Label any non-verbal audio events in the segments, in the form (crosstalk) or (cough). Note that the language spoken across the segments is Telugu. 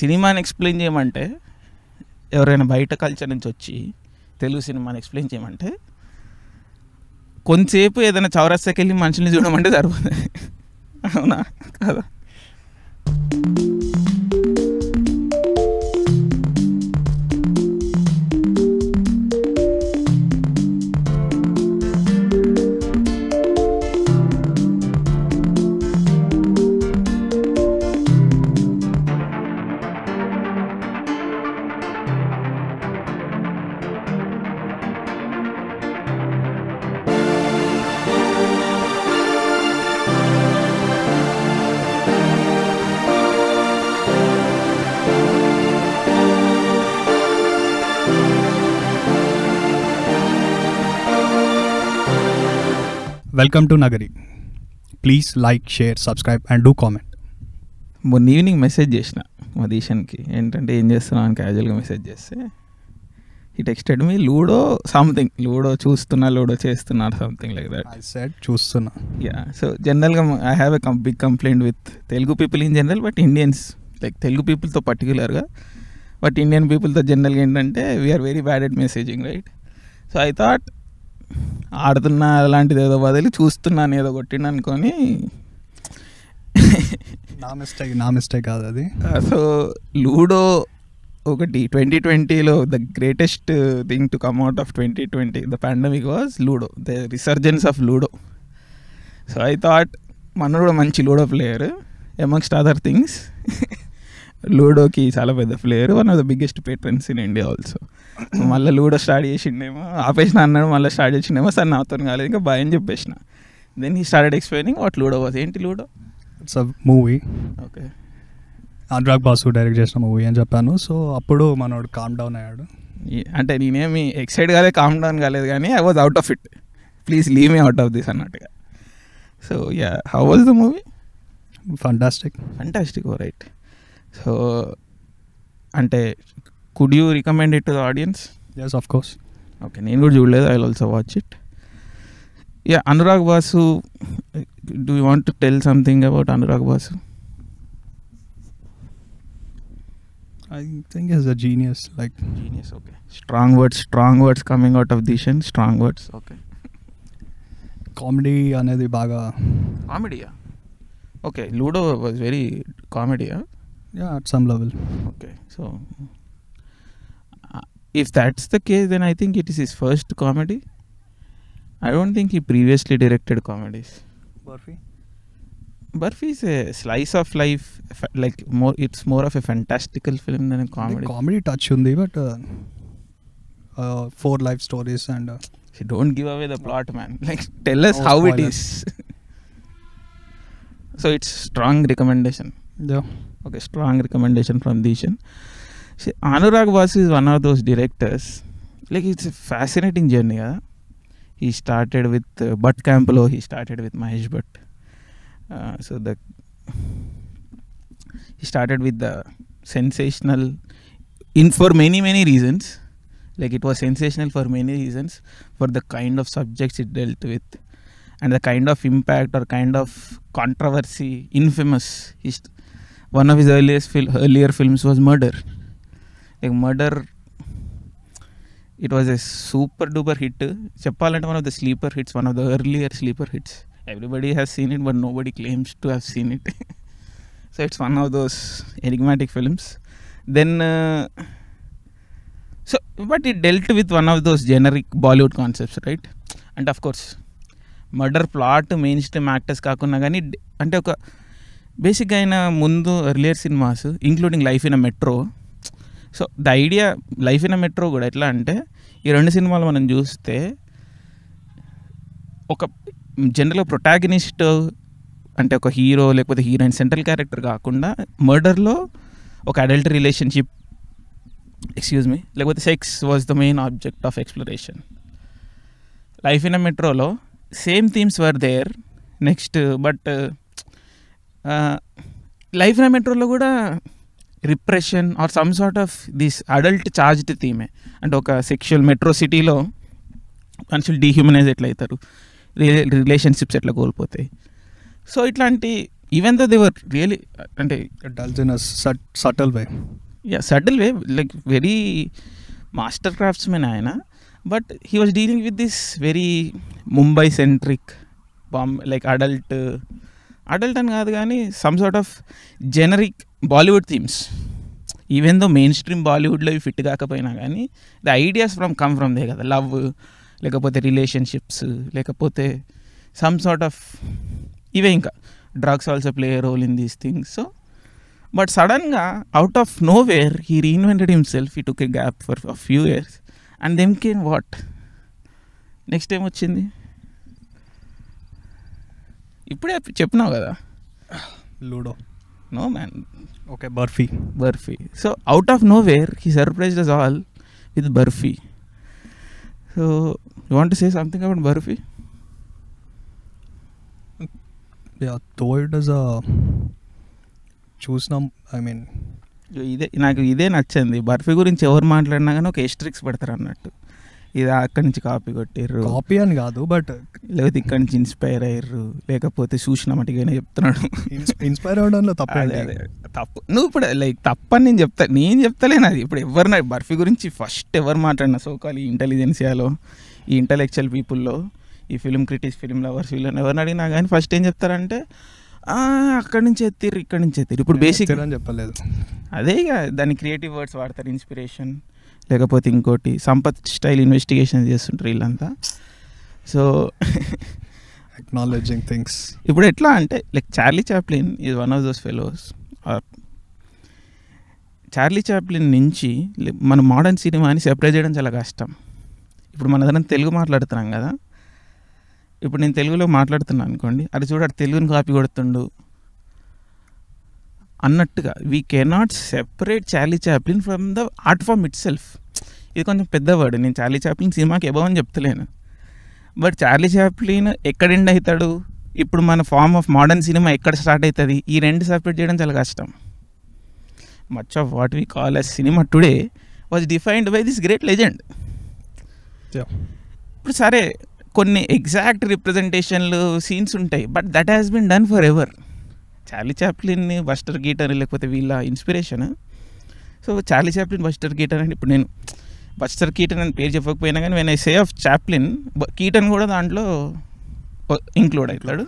సినిమాని ఎక్స్ప్లెయిన్ చేయమంటే ఎవరైనా బయట కల్చర్ నుంచి వచ్చి తెలుగు సినిమాని ఎక్స్ప్లెయిన్ చేయమంటే కొంతసేపు ఏదైనా చౌరస్తాకి వెళ్ళి మనుషుల్ని చూడమంటే సరిపోతుంది అవునా కదా welcome to Nagari please like share subscribe and do comment మొన్న ఈవినింగ్ మెసేజ్ చేసిన మదీషన్కి ఏంటంటే ఏం చేస్తున్నావు అని క్యాజువల్గా మెసేజ్ చేస్తే he texted me Ludo something Ludo చూస్తున్నా లూడో చేస్తున్నా సంథింగ్ లైక్ దట్ సెట్ చూస్తున్నా యా సో జనరల్గా I have a big complaint with Telugu people in general but Indians like Telugu పీపుల్తో పర్టికులర్గా బట్ ఇండియన్ పీపుల్తో జనరల్గా ఏంటంటే we are very bad at messaging right so I thought ఆడుతున్నా అలాంటిది ఏదో వదిలి చూస్తున్నాను ఏదో కొట్టిండు అనుకొని నా మిస్టేక్ నా మిస్టేక్ కాదు అది సో లూడో ఒకటి ట్వంటీ ట్వంటీలో the greatest thing to come out of twenty twenty the pandemic was Ludo the resurgence of Ludo so I thought మనోడు కూడా మంచి Ludo player amongst other things లూడోకి చాలా పెద్ద player one of the biggest patrons in India also మళ్ళీ లూడో స్టార్ట్ చేసిండేమో ఆపేసిన అన్నాడు మళ్ళీ స్టార్ట్ చేసిండేమో సార్ నాతో కాలేదు ఇంకా భయం చెప్పేసిన then he started explaining what Ludo was ఏంటి Ludo it's a movie okay Anurag Basu direct చేసిన మూవీ అని చెప్పాను సో అప్పుడు మనోడు కామ్ డౌన్ అయ్యాడు అంటే నేనేమి ఎక్సైట్ కాలే కామ్ డౌన్ కాలేదు కానీ I was out of it please leave me out of this అన్నట్టుగా so yeah how was the movie fantastic fantastic right so అంటే could you recommend it to the audience yes of course okay నేను కూడా చూడలేదు I also watch it yeah Anurag Basu do you want to tell something about Anurag Basu I think is a genius like genius okay strong words strong words coming out of this one strong words okay comedy అనేది బాగా కామెడీయా ఓకే లూడో వాజ్ వెరీ కామెడీయా yeah, at some level. Okay, so uh, if that's the case, then I think it is his first comedy. I don't think he previously directed comedies. Burfi. Burfi is a slice of life, like more. It's more of a fantastical film than a comedy. comedy touch on the but uh, uh, four life stories and. Uh, don't give away the plot, man. (laughs) Like tell us how spoilers. it is. (laughs) so it's strong recommendation. Yeah. Okay, strong recommendation from Dishan. See, Anurag Vasu is one of those directors. Like it's a fascinating journey. Huh? He started with uh, Butt Campolo. He started with Mahesh Butt. Uh, so the he started with the sensational in for many many reasons like it was sensational for many reasons for the kind of subjects it dealt with and the kind of impact or kind of controversy infamous one of his earliest fil- earlier films was Murder. Like Murder, it was a super duper hit. Chappalanta one of the sleeper hits, one of the earlier sleeper hits. Everybody has seen it, but nobody claims to have seen it. (laughs) so it's one of those enigmatic films. Then. Uh, so, but it dealt with one of those generic Bollywood concepts, right? And of course, murder plot, mainstream actors actors కాకుండా కానీ అంటే ఒక బేసిక్గా అయిన ముందు earlier cinemas including Life in a Metro so the idea Life in a Metro కూడా ఎట్లా అంటే ఈ రెండు సినిమాలు మనం చూస్తే ఒక జనరల్ ప్రొటాగనిస్ట్ అంటే ఒక హీరో లేకపోతే హీరోయిన్ సెంట్రల్ క్యారెక్టర్ కాకుండా మర్డర్లో ఒక అడల్ట్ రిలేషన్షిప్ ఎక్స్క్యూజ్ మీ లేకపోతే sex was the main object of exploration Life in a మెట్రోలో same themes were there next but Life నా మెట్రోలో కూడా repression or some sort of this adult charged థీమే అంటే ఒక సెక్షువల్ మెట్రో సిటీలో మనుషులు డీహ్యూమనైజ్ ఎట్లా అవుతారు రిలేషన్షిప్స్ ఎట్లా కోల్పోతాయి సో ఇట్లాంటి ఈవెన్ దో దేవర్ రియలీ అంటే subtle way yeah subtle way like very master craftsmen ఆయన but he was dealing with this very Mumbai centric Bombay like adult adult అని కాదు కానీ some sort of generic Bollywood themes even though mainstream బాలీవుడ్లో ఫిట్ కాకపోయినా కానీ the ideas from come from they కదా లవ్ లేకపోతే రిలేషన్షిప్స్ లేకపోతే సమ్ సార్ట్ ఆఫ్ ఇవే ఇంకా drugs also play role in these things so but సడన్గా out of nowhere he reinvented self he took a gap for few years and then came what next ఏం వచ్చింది ఇప్పుడే చెప్పినావు కదా Ludo no man okay Barfi Barfi so out of nowhere he surprise us all with Barfi so you want say something about Barfi చూసినాం ఐ మీన్ ఇదే నాకు ఇదే నచ్చింది బర్ఫీ గురించి ఎవరు మాట్లాడినా కానీ ఒక ఎస్ట్రిక్స్ పెడతారు అన్నట్టు ఇది అక్కడి నుంచి కాపీ కొట్టిర్రు కాపీ అని కాదు బట్ లేకపోతే ఇక్కడి నుంచి ఇన్స్పైర్ అయ్యారు లేకపోతే చూసిన మటుకైనా చెప్తున్నాడు ఇన్స్పైర్ అవడంలో తప్ప తప్పు నువ్వు ఇప్పుడు లైక్ తప్పని నేను చెప్తా నేను చెప్తలేను అది ఇప్పుడు ఎవరిన బర్ఫీ గురించి ఫస్ట్ ఎవరు మాట్లాడినా సోకాలి ఇంటెలిజెన్సియాలో ఈ ఇంటలెక్చువల్ పీపుల్లో ఈ ఫిలిం క్రిటిక్స్ ఫిలిం లవర్స్ వీళ్ళని ఎవరిని అడిగినా కానీ ఫస్ట్ ఏం చెప్తారంటే అక్కడి నుంచి ఎత్తిర్రు ఇక్కడి నుంచి ఎత్తిర్రు ఇప్పుడు బేసిక్ చెప్పలేదు అదే దాన్ని క్రియేటివ్ వర్డ్స్ వాడతారు ఇన్స్పిరేషన్ లేకపోతే ఇంకోటి సంపత్ స్టైల్ ఇన్వెస్టిగేషన్ చేస్తుంటారు వీళ్ళంతా సో అక్నాలజింగ్ థింగ్స్ ఇప్పుడు ఎట్లా అంటే like Charlie Chaplin is one of those fellows or Charlie Chaplin నుంచి మన మోడర్న్ సినిమాని సెపరేట్ చేయడం చాలా కష్టం ఇప్పుడు మన దగ్గర తెలుగు మాట్లాడుతున్నాం కదా ఇప్పుడు నేను తెలుగులో మాట్లాడుతున్నాను అనుకోండి అది చూడ తెలుగుని కాపీ కొడుతుండు అన్నట్టుగా we cannot separate Charlie Chaplin from the art form itself ఇది కొంచెం పెద్దవాడు నేను చార్లీ చాప్లిన్ సినిమాకి ఎబవ్ అని చెప్తలేను బట్ చార్లీ చాప్లిన్ ఎక్కడ ఎండ్ అవుతాడు ఇప్పుడు మన ఫామ్ ఆఫ్ మోడర్న్ సినిమా ఎక్కడ స్టార్ట్ అవుతుంది ఈ రెండు సెపరేట్ చేయడం చాలా కష్టం much of what we call as cinema today was defined by this great legend ఇప్పుడు సరే కొన్ని ఎగ్జాక్ట్ రిప్రజెంటేషన్లు సీన్స్ ఉంటాయి but that has been done forever Charlie Chaplin Buster Keaton లేకపోతే వీళ్ళ inspiration so Charlie Chaplin Buster Keaton అని ఇప్పుడు నేను బస్టర్ కీటన్ అని పేరు చెప్పకపోయినా కానీ నేను సే ఆఫ్ చాప్లిన్ కీటన్ కూడా దాంట్లో ఇంక్లూడ్ అవుతాడు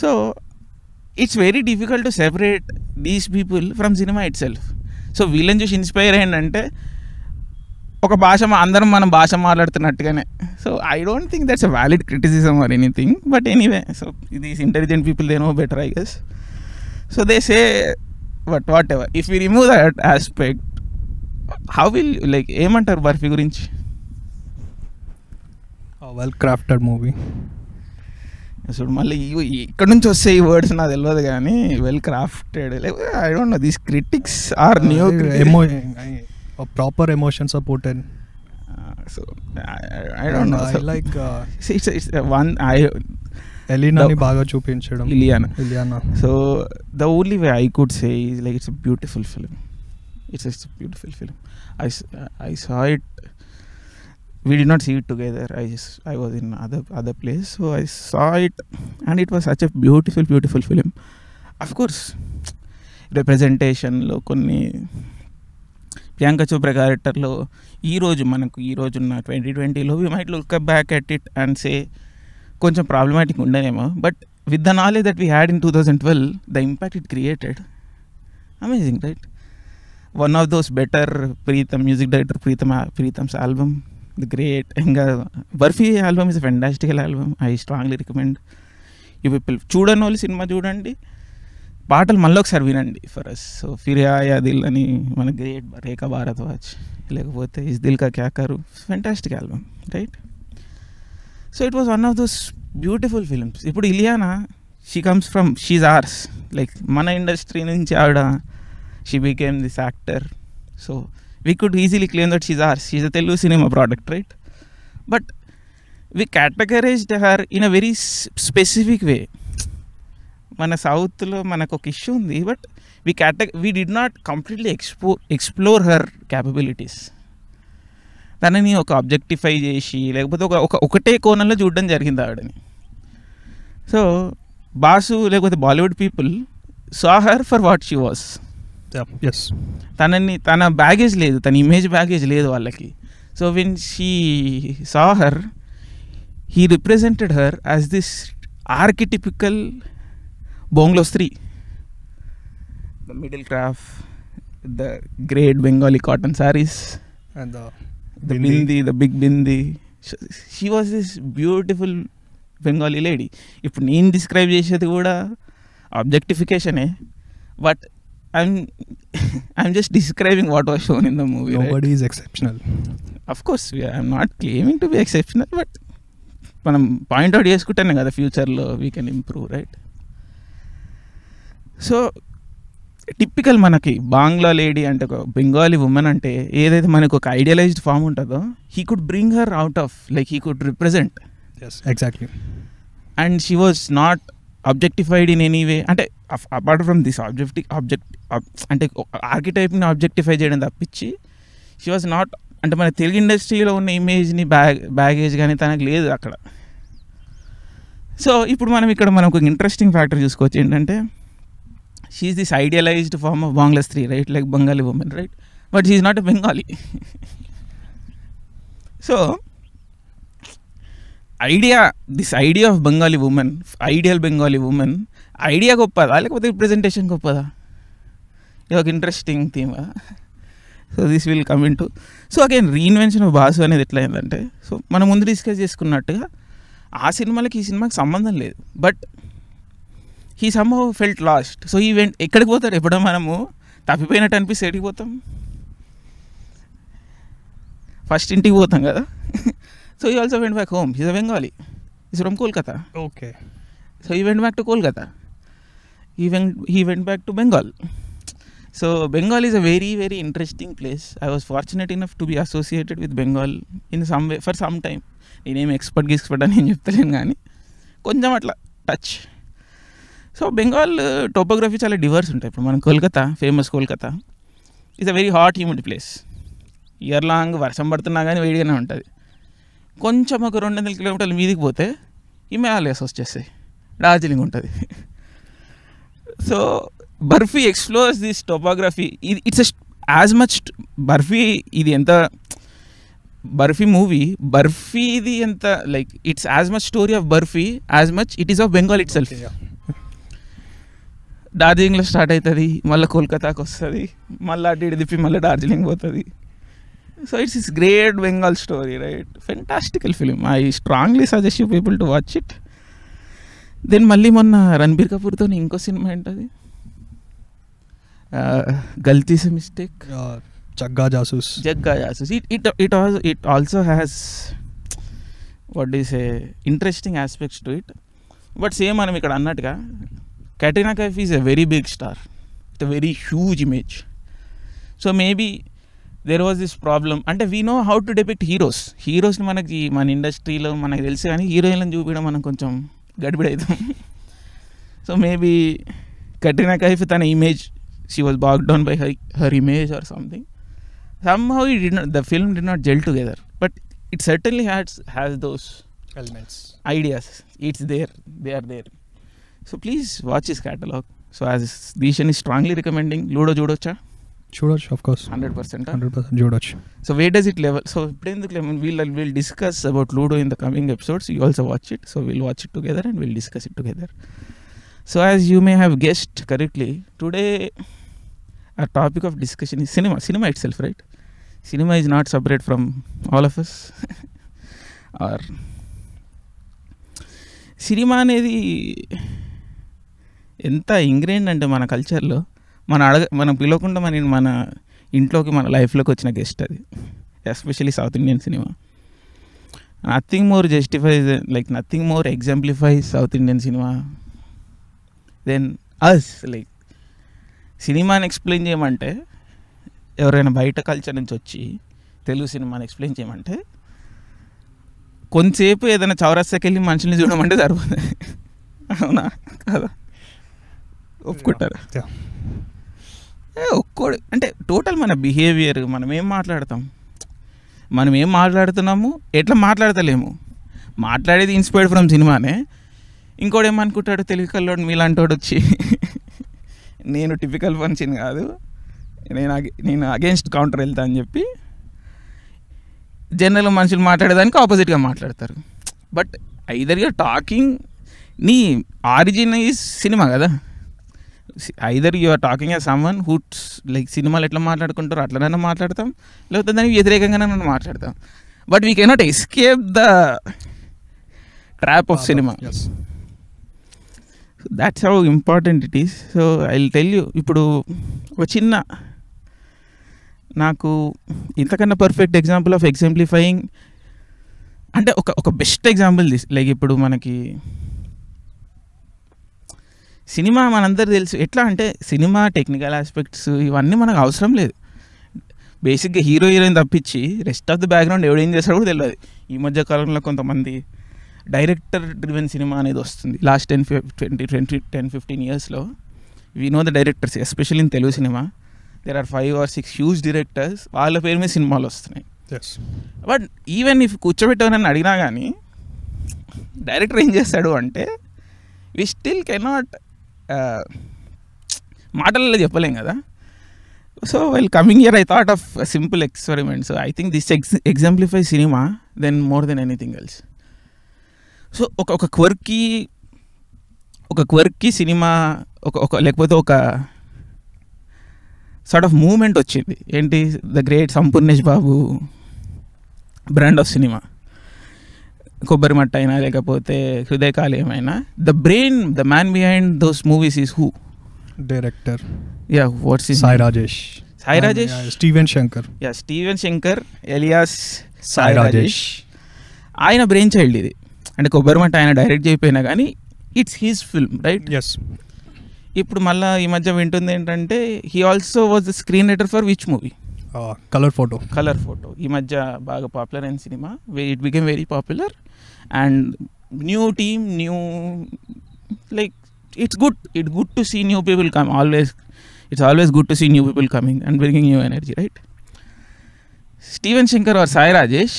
so it's very difficult to separate these people from cinema itself so వీళ్ళని చూసి ఇన్స్పైర్ అయ్యిందంటే ఒక భాష అందరం మనం భాష మాట్లాడుతున్నట్టుగానే so I don't think that's a valid criticism or anything but anyway so these intelligent people they know better I guess so they say but whatever if you remove that aspect how will like ఏమంటారు బర్ఫీ గురించి వెల్ క్రాఫ్టెడ్ మూవీ సో మళ్ళీ ఇక్కడ నుంచి వస్తే ఈ వర్డ్స్ నాకు తెలియదు కానీ well crafted I don't know these critics or new ఎమో or proper emotion are in uh, so i, don't know i so, like uh, it's, it's uh, one i Eliana. So the only way I could say is like it's a beautiful film. It's just a beautiful film. I, uh, I saw it. We did not see it together. I I was in other other place, so I saw it, and it was such a beautiful, beautiful film. Of course, representation, look only Priyanka Chopra క్యారెక్టర్లో ఈరోజు మనకు ఈరోజు ఉన్న ట్వంటీ ట్వంటీలో we might look back at it and say కొంచెం ప్రాబ్లమాటిక్ ఉండనేమో but with the knowledge that we had in two thousand twelve the impact it created amazing right one of those better Pritam music director Pritam Pritam's album the great ఇంకా Barfi album is fantastical album I strongly recommend you people చూడని వాళ్ళు సినిమా చూడండి పాటలు మళ్ళీ ఒకసారి వినండి ఫర్ అస్ సో ఫిర్యా దిల్ అని మన గ్రేట్ రేఖా భారద్వాజ్ లేకపోతే ఇస్ దిల్ కా క్యాకరు fantastic album right so it was one of those beautiful films ఇప్పుడు Ileana she comes from she's ours like మన ఇండస్ట్రీ నుంచి ఆవిడ she became this actor so we could easily claim that she's ours she's a Telugu cinema product right but we categorized her in a very specific way మన సౌత్లో మనకు ఒక ఇష్యూ ఉంది but we cat we did not completely expo explore her capabilities తనని ఒక ఆబ్జెక్టిఫై చేసి లేకపోతే ఒక ఒక ఒకటే కోణంలో చూడడం జరిగింది ఆవిడని సో బాసు లేకపోతే Bollywood people saw her for what she was as తనని తన బ్యాగేజ్ లేదు తన ఇమేజ్ బ్యాగేజ్ లేదు వాళ్ళకి so when she saw her he represented her as this archetypical Bangla స్త్రీ the middle craft the great Bengali cotton saris the and the big bindi. bindi, the big bindi. Bengali lady ఇప్పుడు నేను డిస్క్రైబ్ చేసేది కూడా ఆబ్జెక్టిఫికేషనే but I'm I'm just describing what was shown in the movie but is exceptional of course I'm not claiming to be exceptional but మనం పాయింట్అవుట్ చేసుకుంటేనే కదా ఫ్యూచర్లో we can improve right so typical మనకి బాంగ్లా లేడీ అంటే ఒక బెంగాలీ ఉమెన్ అంటే ఏదైతే మనకు ఒక ఐడియలైజ్డ్ ఫామ్ ఉంటుందో he could bring her out of like he could represent exactly and she was not objectified in any way అంటే apart from this object object అంటే ఆర్కిటైప్ని ఆబ్జెక్టిఫై చేయడం తప్పించి షీ వాజ్ నాట్ అంటే మన తెలుగు ఇండస్ట్రీలో ఉన్న ఇమేజ్ని బ్యాగ్ బ్యాగేజ్ కానీ తనకు లేదు అక్కడ సో ఇప్పుడు మనం ఇక్కడ మనం ఒక ఇంట్రెస్టింగ్ ఫ్యాక్టర్ చూసుకోవచ్చు ఏంటంటే she is this idealised form of Bangla స్త్రీ right like Bengali women right but she's not a Bengali so idea this idea of Bengali women ideal Bengali women idea గొప్పదా లేకపోతే రిప్రజెంటేషన్ గొప్పదా ఇది ఒక ఇంట్రెస్టింగ్ థీమ్ కదా so this will come in to so again reinvention of Basu అనేది ఎట్లా సో మనం ముందు డిస్కస్ చేసుకున్నట్టుగా ఆ సినిమాలకి ఈ సినిమాకి సంబంధం లేదు but he somehow felt lost so ఈ వెంట ఎక్కడికి పోతారు ఎప్పుడో మనము తప్పిపోయినట్టు అనిపిస్తే ఎక్కడికి పోతాం ఫస్ట్ ఇంటికి పోతాం కదా so he also went back home is a Bengali is from Kolkata okay so he went back to Kolkata he went he went back to Bengal so Bengal is a very very interesting place I was fortunate enough to be associated with Bengal in some way for some time నేనేం ఎక్స్పర్ట్ గీస్పర్ట్ అని నేను చెప్తలేను కానీ కొంచెం అట్లా touch so Bengal topography uh, చాలా డివర్స్ ఉంటాయి ఇప్పుడు మనం Kolkata famous Kolkata it's a very hot humid place year long వర్షం పడుతున్నా కానీ వేడిగానే ఉంటుంది కొంచెం ఒక రెండు వందల కిలోమీటర్లు మీదికి పోతే హిమాలయస్ వచ్చేస్తాయి డార్జిలింగ్ ఉంటుంది so Barfi explores this topography ఇది ఇట్స్ యాజ్ మచ్ బర్ఫీ ఇది ఎంత బర్ఫీ మూవీ బర్ఫీ ఇది ఎంత like it's as much story of Barfi as much it is of Bengal itself дарджилинг list start ಆಯಿತದಿ ಮಲ್ಲಾ ಕೋಲ್ಕತ್ತಾಕ್ಕೆ 왔ದಿ ಮಲ್ಲಾ ಡಿಡದಿಪಿ ಮಲ್ಲಾ ಡಾರ್ಜಲಿಂಗ್ ಹೋಗತದಿ site is great Bengal story right fantastical film I strongly suggest you able to watch it then ಮಲ್ಲಿ ಮೊನ್ನ ರಣಬೀರ್ কাপুর ತೋನಿ ఇంకో సినిమా ಅಂತದಿ ಗಲ್ತಿ ಸೆ mistake Jagga Jasoos Jagga Jasoos it it has it also has what do I say interesting aspects to it but same ಅನ್ ಇಕಡ ಅನ್ನಾಟಗ Katrina Kaif is a very big star, it's a very huge image. So maybe there was this problem అంటే we know how to depict heroes హీరోస్ని మనకి మన ఇండస్ట్రీలో మనకు తెలుసు కానీ హీరోయిన్లను చూపించడం మనం కొంచెం అవుతాం సో మేబీ కట్రినా కైఫ్ తన image she was bog down by her image or something somehow it did the film did not gel together but it certainly has has those ideas it's there they are there So please watch his catalog. So as Dishan is strongly recommending Ludo Judocha. చూడొచ్చు of course hundred percent hundred percent చూడొచ్చు so wait does it level so ఇప్పుడెందుకు eleven we'll will discuss about Ludo in the coming episodes you also watch it so will watch it together and will discuss it together so as you may have guessed correctly today ఆ టాపిక్ ఆఫ్ డిస్కషన్ ఈ cinema cinema itself right cinema is not separate from all of us are cinema అనేది ఎంత ఇంగ్రీడియంట్ అంటే మన కల్చర్లో మన అడగ మనం పిలవకుండా మన మన ఇంట్లోకి మన లైఫ్లోకి వచ్చిన గెస్ట్ అది especially South Indian cinema nothing more justifies like nothing more exemplify South Indian cinema then us like సినిమాని ఎక్స్ప్లెయిన్ చేయమంటే ఎవరైనా బయట కల్చర్ నుంచి వచ్చి తెలుగు సినిమాని ఎక్స్ప్లెయిన్ చేయమంటే కొంతసేపు ఏదైనా చౌరస్తాకి వెళ్ళి మనుషుల్ని చూడమంటే సరిపోతుంది అవునా కదా ఒప్పుకుంటారు ఒక్కోడు అంటే టోటల్ మన బిహేవియర్ మనం ఏం మాట్లాడతాం మనం ఏం మాట్లాడుతున్నాము ఎట్లా మాట్లాడతలేము మాట్లాడేది ఇన్స్పైర్డ్ ఫ్రమ్ సినిమానే ఇంకోటి ఏమనుకుంటాడు తెలుగు కల్లోడు మీలాంటోడు వచ్చి నేను టిపికల్ ఫంక్షన్ కాదు నేను నేను అగేన్స్ట్ కౌంటర్ వెళ్తా అని చెప్పి జనరల్ మనుషులు మాట్లాడేదానికి ఆపోజిట్గా మాట్లాడతారు బట్ ఐదర్గా టాకింగ్ నీ ఆరిజిన్ ఈజ్ సినిమా కదా either you are talking as someone hoots like సినిమాలు ఎట్లా మాట్లాడుకుంటారో అట్లనైనా మాట్లాడతాం లేకపోతే దానికి వ్యతిరేకంగానైనా మాట్లాడతాం but we cannot escape the trap of cinema that's how important it is so I tell you ఇప్పుడు ఒక చిన్న నాకు ఇంతకన్నా పర్ఫెక్ట్ ఎగ్జాంపుల్ ఆఫ్ ఎగ్జాంప్లిఫైయింగ్ అంటే ఒక ఒక బెస్ట్ ఎగ్జాంపుల్ దిస్ లైక్ ఇప్పుడు మనకి సినిమా మనందరూ తెలుసు ఎట్లా అంటే సినిమా టెక్నికల్ ఆస్పెక్ట్స్ ఇవన్నీ మనకు అవసరం లేదు బేసిక్గా హీరో హీరోయిన్ తప్పించి రెస్ట్ ఆఫ్ ద బ్యాక్గ్రౌండ్ ఎవడేం చేస్తాడో కూడా తెలియదు ఈ మధ్య కాలంలో కొంతమంది డైరెక్టర్ డ్రివెన్ సినిమా అనేది వస్తుంది last ten twenty twenty ten fifteen ఇయర్స్లో వినోద know the directors especially in Telugu cinema there are five or six huge directors వాళ్ళ పేరు మీద సినిమాలు వస్తున్నాయి బట్ ఈవెన్ ఇఫ్ కూర్చోబెట్టవనని అడిగినా కానీ డైరెక్టర్ ఏం చేస్తాడు అంటే వి స్టిల్ కెనాట్ మాటలలో చెప్పలేం కదా so while coming year I thought of simple experiments I think this ex exemplify cinema then more than anything else so ఒక ఒక క్వర్కి ఒక క్వర్కి సినిమా ఒక ఒక లేకపోతే ఒక సార్ట్ ఆఫ్ మూమెంట్ వచ్చింది ఏంటి the great Sampoornesh Babu brand of cinema Kobbari Matta అయినా లేకపోతే హృదయకాలు ఏమైనా the brain the man behind those movies is who director yeah what's is Sai Rajesh Sai Rajesh Steven Shankar yeah Steven Shankar alias Sai Rajesh ఆయన బ్రెయిన్ చైల్డ్ ఇది అంటే కొబ్బరి మట్ట ఆయన డైరెక్ట్ చేయకపోయినా కానీ it's his film right yes ఇప్పుడు మళ్ళీ ఈ మధ్య వింటుంది ఏంటంటే he also was the screenwriter for which movie Colour Photo Colour Photo ఈ మధ్య బాగా పాపులర్ అయిన cinema it became very popular and new team new like it's good it good to see new people come always it's always good to see new people coming and bringing new energy right Steven Shankar or Sai Rajesh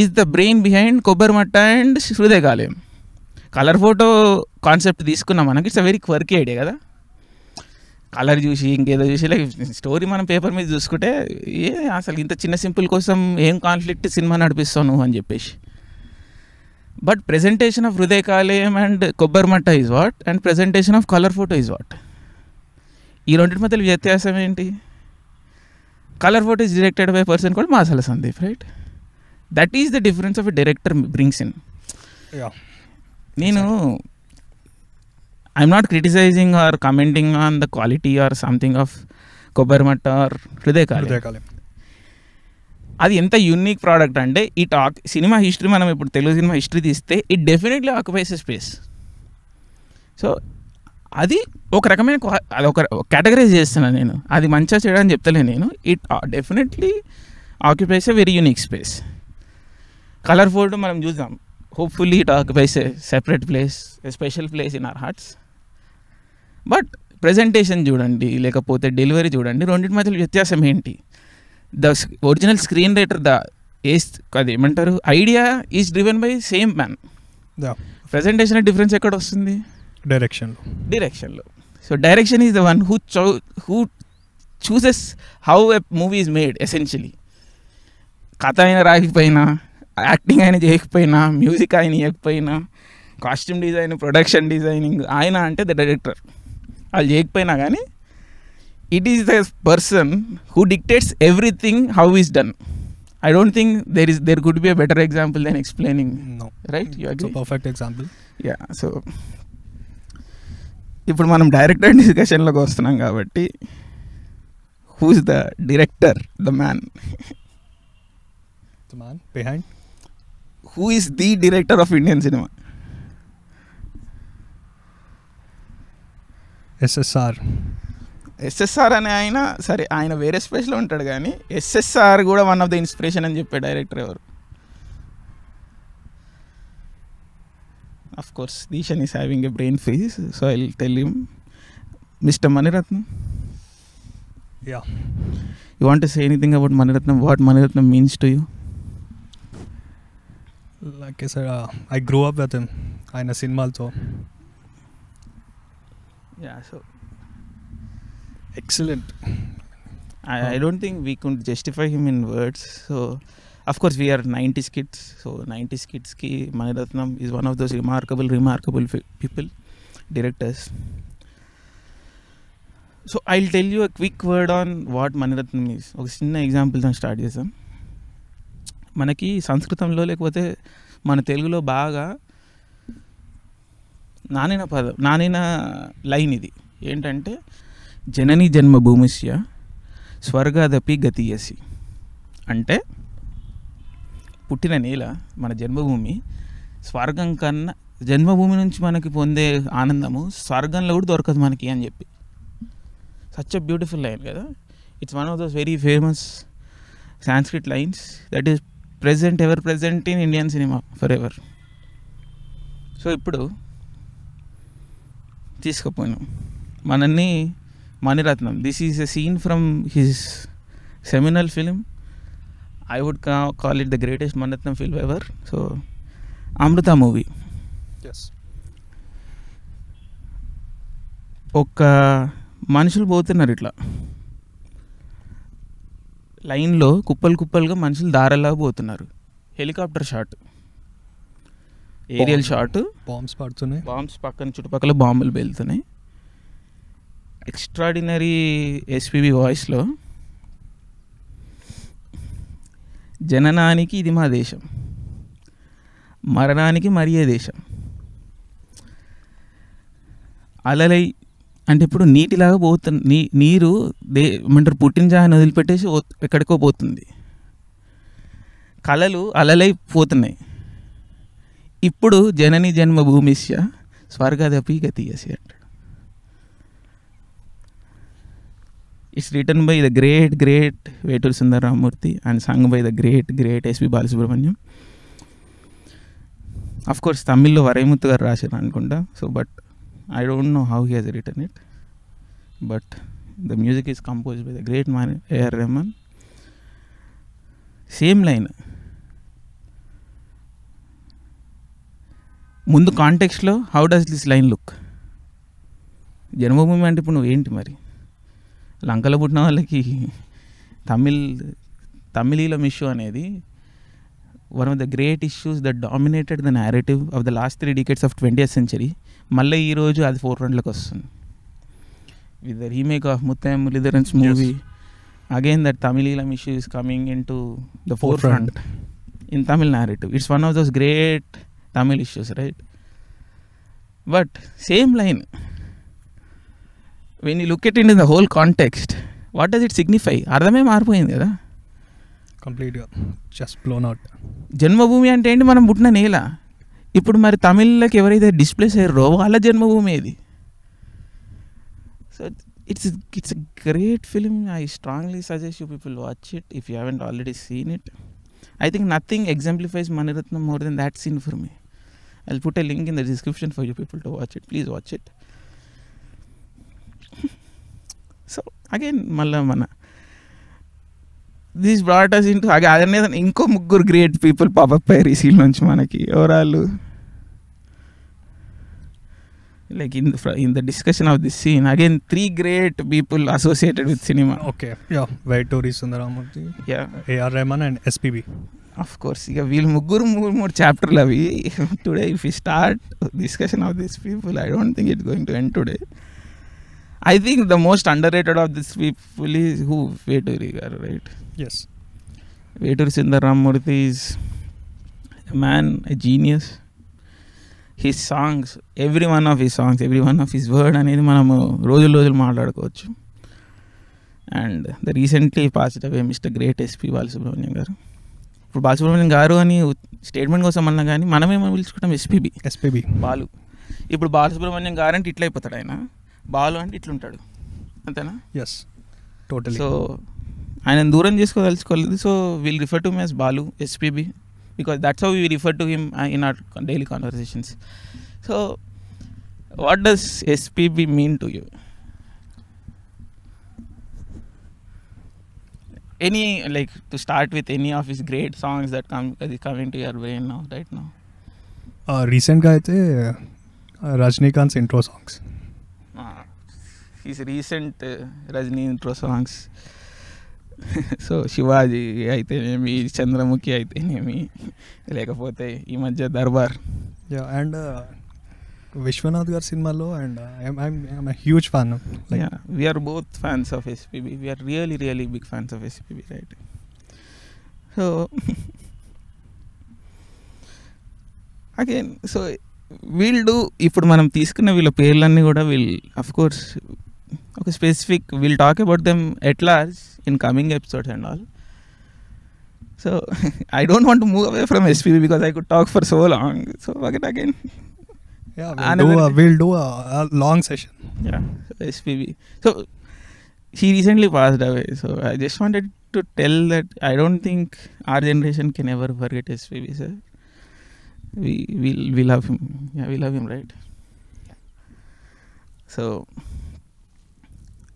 is the brain behind Kobbari Matta and హృదయ కాలేయం కలర్ ఫోటో కాన్సెప్ట్ తీసుకున్నాం మనకి it's a very quirky idea కదా కలర్ చూసి ఇంకేదో చూసి లైక్ స్టోరీ మనం పేపర్ మీద చూసుకుంటే ఏ అసలు ఇంత చిన్న సింపుల్ కోసం ఏం కాన్ఫ్లిక్ట్ సినిమా నడిపిస్తాను అని చెప్పేసి but presentation of Kaleyam and Kobbari Matta is what and presentation of Colour Photo is what ఈ రెండింటి మధ్యలో వ్యత్యాసం ఏంటి Colour Photo is directed by person కూడా మాసాల Sandeep right that is the difference of director brings in నేను I'm not criticising or commenting on the quality or something of Kobbari Matta or Kaleyam అది ఎంత యూనిక్ ప్రోడక్ట్ అంటే ఈ టాక్ సినిమా హిస్టరీ మనం ఇప్పుడు తెలుగు సినిమా హిస్టరీ తీస్తే it definitely occupies space so అది ఒక రకమైన అది ఒక కేటగరైజ్ చేస్తున్నాను నేను అది మంచిగా అని చెప్తలే నేను it definitely occupies a very unique space colour photo మనం చూద్దాం hopefully it occupies a separate place a special place in our hearts but presentation చూడండి లేకపోతే డెలివరీ చూడండి రెండింటి మధ్యలో వ్యత్యాసం ఏంటి the original screenwriter the ace అది ఏమంటారు idea is driven by same man presentation difference ఎక్కడ వస్తుంది డైరెక్షన్లో డైరెక్షన్లో so direction is the one who cho who chooses how a movie is made essentially కథ అయినా రాకపోయినా యాక్టింగ్ అయినా చేయకపోయినా మ్యూజిక్ ఆయన ఇవ్వకపోయినా కాస్ట్యూమ్ డిజైన్ ప్రొడక్షన్ డిజైనింగ్ ఆయన అంటే ద డైరెక్టర్ వాళ్ళు చేయకపోయినా కానీ it is the person who dictates everything how is done i don't think there is there could be a better example than explaining no right you agree it's a perfect example yeah so ఇప్పుడు మనం డైరెక్టర్ డిస్కషన్లోకి వస్తున్నాం కాబట్టి whose the director the man the man behind who is the director of Indian cinema SSR SSR అనే ఆయన సరే ఆయన వేరే స్పేస్లో ఉంటాడు కానీ ఎస్ఎస్ఆర్ కూడా వన్ ఆఫ్ ద ఇన్స్పిరేషన్ అని చెప్పే డైరెక్టర్ ఎవరు అఫ్ కోర్స్ దీషన్ is having a brain freeze so I tell you mister Mani Ratnam yeah you want say anything about Mani Ratnam what Mani Ratnam means to you like sir I grow up with ఆయన సినిమాలతో yeah so excellent I don't think we can't justify him in words so of course we're nineties kids so nineties కిడ్స్కి Mani Ratnam is one of those remarkable remarkable people directors so I tell you a quick word on what Mani Ratnam is ఒక చిన్న ఎగ్జాంపుల్తో స్టార్ట్ చేసాం మనకి సంస్కృతంలో లేకపోతే మన తెలుగులో బాగా నానిన పదం నానిన లైన్ ఇది ఏంటంటే జనని జన్మభూమిస్య స్వర్గాదపి గతీయసి అంటే పుట్టిన నేల మన జన్మభూమి స్వర్గం కన్నా జన్మభూమి నుంచి మనకి పొందే ఆనందము స్వర్గంలో కూడా దొరకదు మనకి అని చెప్పి సచ్ అ బ్యూటిఫుల్ లైన్ కదా it's one of those very famous Sanskrit lines that is present ever present in Indian cinema forever so ఇప్పుడు తీసుకుపోయినాం మనల్ని Mani Ratnam this is a scene from his seminal film I would call it the greatest Mani Ratnam film ever so Amrutha movie ఒక మనుషులు పోతున్నారు ఇట్లా లైన్లో కుప్పలు కుప్పలుగా మనుషులు దారలా పోతున్నారు helicopter shot aerial shot bombs పడుతున్నాయి బాంబ్స్ పక్కన చుట్టుపక్కల బాంబులు వెళ్తున్నాయి ఎక్స్ట్రాడినరీ ఎస్పీబీ వాయిస్లో జననానికి ఇది మా దేశం మరణానికి మరియే దేశం అలలై అంటే ఇప్పుడు నీటిలాగా పోతుంది నీ నీరు దే ఏమంటారు పుట్టినజాన్ని వదిలిపెట్టేసి ఎక్కడికో పోతుంది కళలు అలలై పోతున్నాయి ఇప్పుడు జనని జన్మభూమిస్య స్వర్గాదపి గతీయసి అంటాడు it's written by the great great Veturi Sundara Ramamurthy and song by the great great SP Balasubrahmanyam of course తమిళ్లో వరేముత్తు గారు రాశారు అనుకుంటా so but I don't know how he has written it but the music is compose by the great man AR Rahman same line ముందు కాంటెక్స్లో how does this line look జన్మభూమి అంటే ఇప్పుడు నువ్వు ఏంటి మరి లంకలో పుట్టిన వాళ్ళకి తమిళ్ తమిళీలం ఇష్యూ అనేది one of the great issues that dominated the narrative of the last three decades of twenty century మళ్ళీ ఈరోజు అది ఫోర్ ఫ్రంట్లోకి వస్తుంది with the remake of Muttiah Muralitharan's movie again that Tamil Eelam issue is coming in to the fore front in Tamil narrative it's one of those great Tamil issues right but same line when you look at in in the whole context what does it signify అర్థమే మారిపోయింది కదా కంప్లీట్గా జస్ట్ బ్లోన్ అవుట్ జన్మభూమి అంటే ఏంటి మనం పుట్టిన నేల ఇప్పుడు మరి తమిళ్లకు ఎవరైతే డిస్ప్లేస్ అయ్యారో వాళ్ళ జన్మభూమి అది so it's it's great film I strongly suggest you people watch it if you haven't already seen it I think nothing exemplifies Mani Ratnam more than that scene for me I put a link in the description for you people to watch it please watch it so again మళ్ళీ మన దీస్ బ్రాటస్ ఇంటూ అదనే ఇంకో ముగ్గురు గ్రేట్ పీపుల్ పాపప్ అయ్యారు ఈ సీల్ నుంచి మనకి ఎవరాళ్ళు like in in the discussion of this scene again three great people associated with cinema okay yeah Veturi Sundaramurthy yeah A R Rahman and SPB of course ఇక వీళ్ళు ముగ్గురు మూడు మూడు చాప్టర్లు అవి today if you start discussion of this people I don't think it going to end today I think the most underrated of this people is who Veturi garu right yes Veturi Rammurthy is man a genius his songs every one of his songs every one of his word అనేది మనము రోజులు రోజులు మాట్లాడుకోవచ్చు and the recently passed away mister great SP Balasubrahmanyam garu ఇప్పుడు బాలసుబ్రహ్మణ్యం గారు అని స్టేట్మెంట్ కోసం అన్నా కానీ మనమేమో పిలుచుకుంటాం ఎస్పీబీ ఎస్పీబీ బాలు ఇప్పుడు బాలసుబ్రహ్మణ్యం గారు అంటే ఇట్లయిపోతాడు ఆయన బాలు అంటే ఇట్లుంటాడు అంతేనా ఎస్ టోటల్ సో ఆయన దూరం చేసుకోదలుచుకోలేదు సో విల్ రిఫర్ టు మీ Balu SPB because that's how we refer to him in our daily conversations so what does SPB mean to you any like to start with any of his great songs that come coming to your brain now right now రీసెంట్గా అయితే Rajinikanth intro songs his recent uh, Rajni intro songs. So Sivaji అయితేనేమి చంద్రముఖి అయితేనేమి లేకపోతే ఈ మధ్య దర్బార్ అండ్ విశ్వనాథ్ గారి సినిమాలో and I'm huge fan we are both fans of SPB we are really really big fans of SPB right so again so వీళ్ళు ఇప్పుడు మనం తీసుకున్న వీళ్ళ పేర్లన్నీ కూడా వీళ్ళు of course okay specific we'll talk about them at large in coming episodes and all so (laughs) i don't want to move away from SPB because i could talk for so long so again again yeah we'll do, a, we'll do a, a long session yeah SPB. so he recently passed away so i just wanted to tell that i don't think our generation can ever forget SPB sir we we we love him yeah we love him right so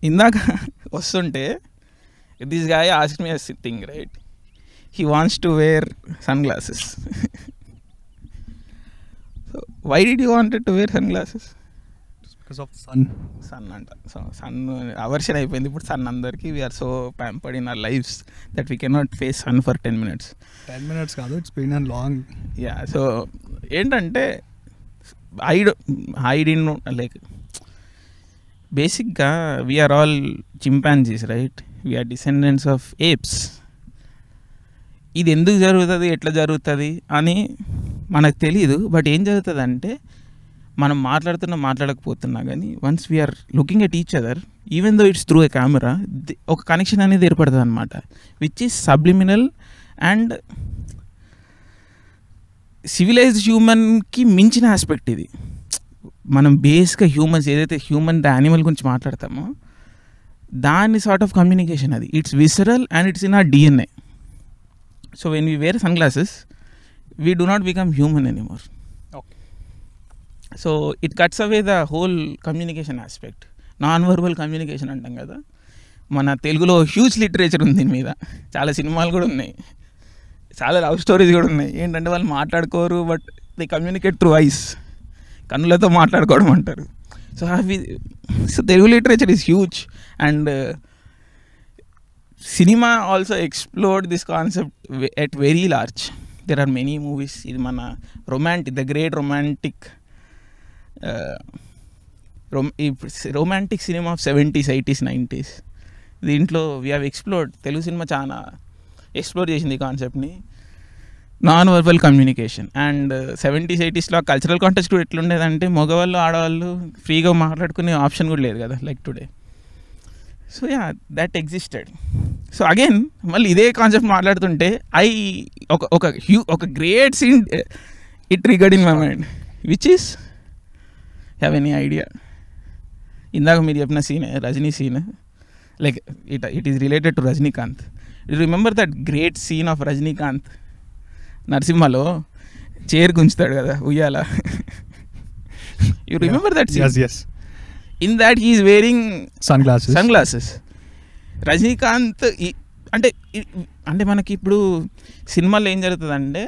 ఇందాక వస్తుంటే this guy ask me sitting right he wants to wear sunglasses so why did you wanted to wear sunglasses because of sun sun అంట సో సన్ అవర్షన్ అయిపోయింది ఇప్పుడు సన్ అందరికీ we are so pampered in our lifes that we cannot face sun for ten minutes ten minutes కాదు it's been and long yeah so ఏంటంటే ఐడ్ ఐడిన్ లైక్ బేసిక్గా we are all chimpanzees right we are descendants of apes ఇది ఎందుకు జరుగుతుంది ఎట్లా జరుగుతుంది అని మనకు తెలియదు బట్ ఏం జరుగుతుంది అంటే మనం మాట్లాడుతున్నా మాట్లాడకపోతున్నా కానీ once we are looking at each other even though it's through a camera ఒక కనెక్షన్ అనేది ఏర్పడుతుంది అనమాట which is subliminal and civilized హ్యూమన్కి మించిన ఆస్పెక్ట్ ఇది మనం బేస్గా హ్యూమన్స్ ఏదైతే హ్యూమన్ ద యానిమల్ గురించి మాట్లాడతామో దాని సార్ట్ ఆఫ్ కమ్యూనికేషన్ అది it's visceral and it's in our DNA so when we wear sunglasses we do not become human anymore so it cuts away the whole communication aspect non verbal communication అంటాం కదా మన తెలుగులో హ్యూజ్ లిటరేచర్ ఉంది దీని మీద చాలా సినిమాలు కూడా ఉన్నాయి చాలా లవ్ స్టోరీస్ కూడా ఉన్నాయి ఏంటంటే వాళ్ళు మాట్లాడుకోరు but they communicate through eyes కన్నులతో మాట్లాడుకోవడం అంటారు సో అవి so Telugu literature is huge and cinema also explored this concept at very large there are many movies ఇది మన romantic the great romantic romantic cinema of seventies eighties nineties దీంట్లో we have explored Telugu cinema చాలా ఎక్స్ప్లోర్ చేసింది ఈ కాన్సెప్ట్ని non verbal communication and seventies ఎయిటీస్లో కల్చరల్ కాంటెస్ట్ కూడా ఎట్లుండేదంటే మగవాళ్ళు ఆడవాళ్ళు ఫ్రీగా మాట్లాడుకునే ఆప్షన్ కూడా లేదు కదా like today so yeah that existed so again మళ్ళీ ఇదే కాన్సెప్ట్ మాట్లాడుతుంటే ఐ ఒక ఒక హ్యూ ఒక great scene it regard in my mind which is have any idea ఇందాక మీరు చెప్పిన scene Rajini scene like it it is related to Rajinikanth remember that great scene of Rajinikanth నరసింహలో చైర్ గుంచుతాడు కదా ఉయ్యాల you remember that scene yes in that he's wearing sunglasses sun glasses Rajinikanth అంటే అంటే మనకి ఇప్పుడు సినిమాలో ఏం జరుగుతుందంటే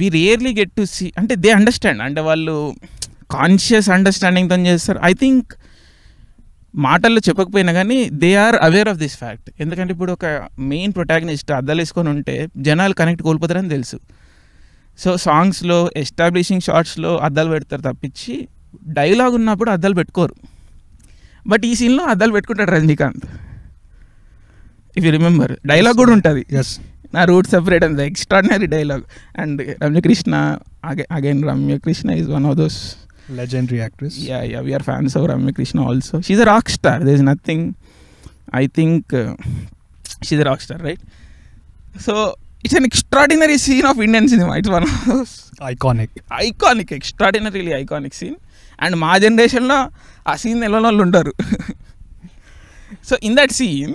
we rarely get to see అంటే దే అండర్స్టాండ్ అంటే వాళ్ళు కాన్షియస్ అండర్స్టాండింగ్తో చేస్తారు ఐ థింక్ మాటల్లో చెప్పకపోయినా కానీ they are aware of this fact ఎందుకంటే ఇప్పుడు ఒక మెయిన్ ప్రొటాగనిస్ట్ అద్దాలు వేసుకొని ఉంటే జనాలు కనెక్ట్ కోల్పోతారని తెలుసు సో సాంగ్స్లో ఎస్టాబ్లిషింగ్ షార్ట్స్లో అద్దాలు పెడతారు తప్పించి డైలాగ్ ఉన్నప్పుడు అద్దాలు పెట్టుకోరు బట్ ఈ సీన్లో అద్దాలు పెట్టుకుంటాడు Rajinikanth if you remember dialogue కూడా ఉంటుంది ఎస్ నా route separate and extraordinary dialogue and Ramya Krishna again Ramya Krishna is one of those legendary actress yeah yeah we are fans of ramya krishna also she's a rock star there's nothing i think uh, she's a rock star right so it's an extraordinary scene of indian cinema it's one of those iconic iconic extraordinarily iconic scene and మా జనరేషన్లో ఆ సీన్ వెళ్ళని వాళ్ళు ఉంటారు సో ఇన్ దట్ సీన్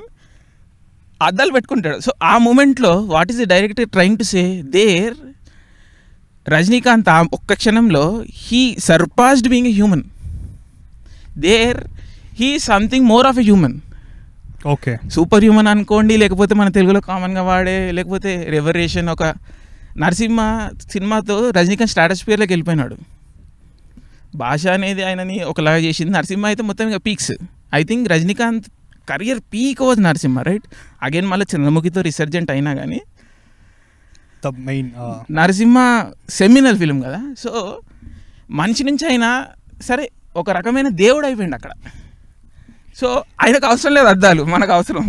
అద్దాలు పెట్టుకుంటాడు సో ఆ మూమెంట్లో what is the director trying to say there Rajinikanth ఆ ఒక్క క్షణంలో he surpassed being a human there he something more of a human okay super human అనుకోండి లేకపోతే మన తెలుగులో కామన్గా వాడే లేకపోతే రెవరేషన్ ఒక నరసింహ సినిమాతో రజనీకాంత్ పేర్లోకి వెళ్ళిపోయినాడు భాష అనేది ఆయనని ఒకలాగా చేసింది నరసింహ అయితే మొత్తం ఇక peaks I think Rajinikanth career peak అవ్వదు నరసింహ రైట్ అగైన్ మళ్ళీ చంద్రముఖితో రిసర్జెంట్ అయినా కానీ main uh, Narasimha seminal film కదా సో మనిషి నుంచి అయినా సరే ఒక రకమైన దేవుడు అయిపోయింది అక్కడ సో ఆయనకు అవసరం లేదు అద్దాలు మనకు అవసరం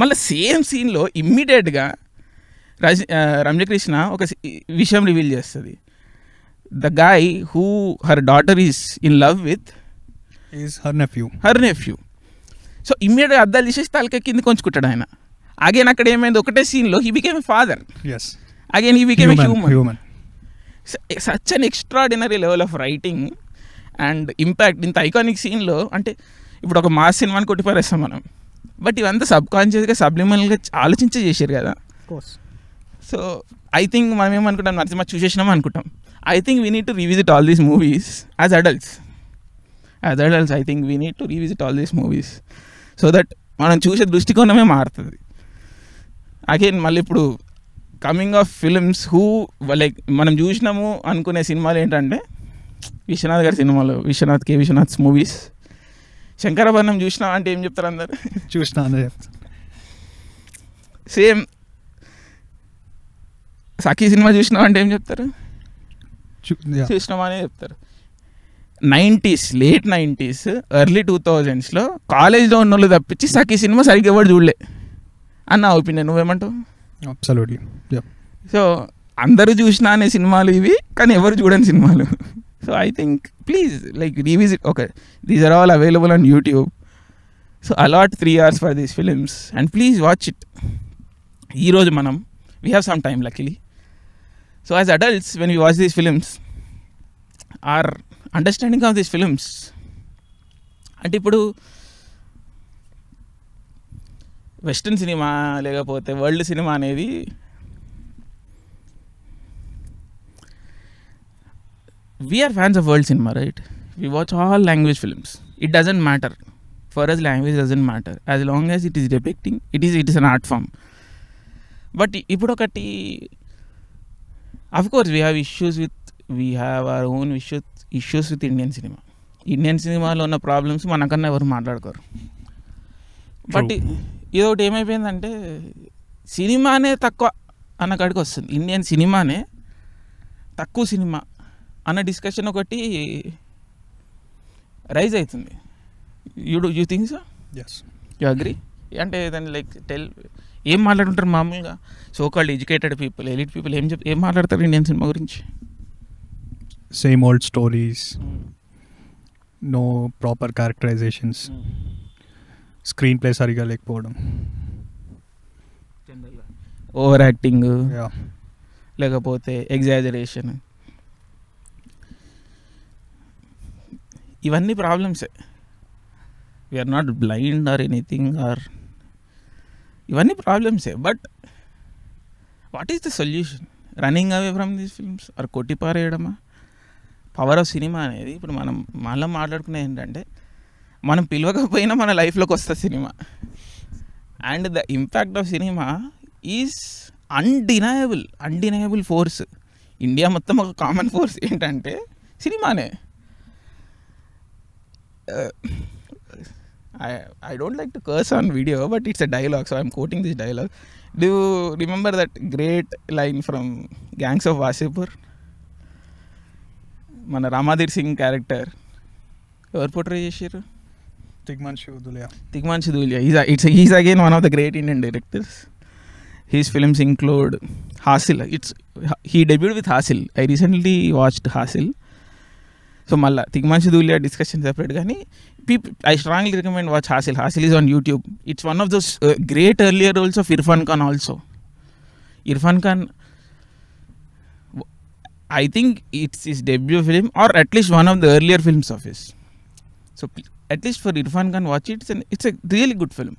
మళ్ళీ సేమ్ సీన్లో ఇమ్మీడియట్గా రజ రమ్యకృష్ణ ఒక విషయం రివీల్ చేస్తుంది the guy who her daughter is in love with is her nephew her nephew so ఇమ్మీడియట్గా అద్దాలు తీసేసి తలకెక్కింది కొంచుకుంటాడు ఆయన అగైన్ అక్కడ ఏమైంది ఒకటే సీన్లో he became father yes again he became a human such an extraordinary level of writing and impact ఇంత ఐకానిక్ సీన్లో అంటే ఇప్పుడు ఒక మాస్ సినిమాని కొట్టిపారేస్తాం మనం బట్ ఇవంతా సబ్ కాన్షియస్గా సబ్లిమల్గా ఆలోచించే చేశారు కదా సో ఐ థింక్ మనం ఏమనుకుంటాం నరసింహ చూసేసినాం అనుకుంటాం I think we need to revisit all these movies as adults as adults I think we need to revisit all these movies so that మనం చూసే దృష్టికోణమే మారుతుంది అగైన్ మళ్ళీ ఇప్పుడు coming of films who like మనం చూసినాము అనుకునే సినిమాలు ఏంటంటే విశ్వనాథ్ గారి సినిమాలు విశ్వనాథ్ కే విశ్వనాథ్స్ మూవీస్ శంకరాభరణం చూసినా అంటే ఏం చెప్తారు అందరు చూసినా అందరు చెప్తారు సేమ్ సఖీ సినిమా చూసినావు అంటే ఏం చెప్తారు చూసినామా అనే చెప్తారు nineties late nineties early two థౌజండ్స్లో కాలేజ్లో ఉన్న వాళ్ళు తప్పించి సఖీ సినిమా సరిగ్గా ఎవరు చూడలే అన్న ఒపీనియన్ నువ్వేమంటావు సో అందరూ చూసిన అనే సినిమాలు ఇవి కానీ ఎవరు చూడని సినిమాలు so I think please like revisit okay these are all available on YouTube so a lot three hours for these films and please watch it ఈరోజు మనం we have some time luckily so as adults when you watch these films our understanding of these films అంటే ఇప్పుడు వెస్ట్రన్ సినిమా లేకపోతే వరల్డ్ సినిమా అనేది we are fans of world cinema right we watch all language films it doesn't matter for us language doesn't matter as long as it is depicting it is it is an art form but ఇప్పుడు ఒకటి of course we have issues with we have our own issues issues with Indian cinema Indian సినిమాలో ఉన్న ప్రాబ్లమ్స్ మనకన్నా ఎవరు మాట్లాడుకోరు బట్ ఇదొకటి ఏమైపోయిందంటే సినిమానే తక్కువ అన్న కాడికి వస్తుంది ఇండియన్ సినిమానే తక్కువ సినిమా అన్న డిస్కషన్ ఒకటి రైజ్ అవుతుంది you do you things yes you agree అంటే దాన్ని లైక్ టెల్ ఏం మాట్లాడుంటారు మామూలుగా so called educated people elite people ఏం చెప్ ఏం మాట్లాడతారు ఇండియన్ సినిమా గురించి same old stories no proper characterisations screenplay సరిగా లేకపోవడం ఓవర్ యాక్టింగ్ లేకపోతే ఎగ్జాజరేషన్ ఇవన్నీ ప్రాబ్లమ్సే are not blind or anything or ఇవన్నీ ప్రాబ్లమ్సే but what is the solution running away from these films or కొట్టిపారేయడమా పవర్ ఆఫ్ సినిమా అనేది ఇప్పుడు మనం మళ్ళీ మాట్లాడుకునేది ఏంటంటే మనం పిలవకపోయినా మన లైఫ్లోకి వస్తుంది cinema and the impact of cinema is undeniable undeniable force India మొత్తం ఒక కామన్ ఫోర్స్ ఏంటంటే సినిమానే I don't like to curse on video but it's a dialogue so I'm quoting this dialogue do remember that great line from gangs of Wasseypur మన రామాధీర్ సింగ్ క్యారెక్టర్ ఎవరు పోట్రే చేసారు Tigman Shivudulia. Tigman Shivudulia. He's, he's again one of the great Indian directors. His films include Hasil. It's, he debuted with Hasil. I recently watched Hasil. So, Malla, Tigman Shivudulia discussion separate. I strongly recommend watch Hasil. Hasil is on YouTube. It's one of those uh, great earlier roles of Irfan Khan also. Irfan Khan, I think it's his debut film or at least one of the earlier films of his. So, at least for Irfan Khan, watch it. It's, an, it's a really good film.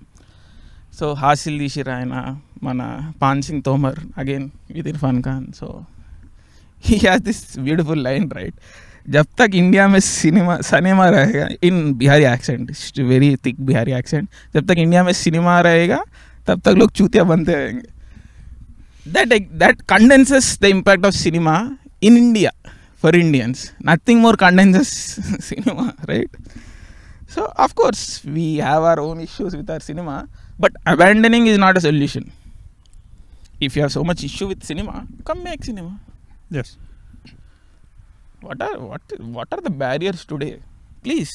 So Hasil Dishi Raina, Mana, Pan Singh Tomar, again with Irfan Khan. So he has this beautiful line, right? जब तक इंडिया में सिनेमा सिनेमा रहेगा in Bihari accent very thick Bihari accent जब तक इंडिया में सिनेमा रहेगा तब तक लोग चूतिया बनते रहेंगे that that condenses the impact of cinema in India for Indians nothing more condenses cinema right So, of course, we have our own issues with our cinema, but abandoning is not a solution. If you have so much issue with cinema, come make cinema. Yes. What are what what are the barriers today? Please.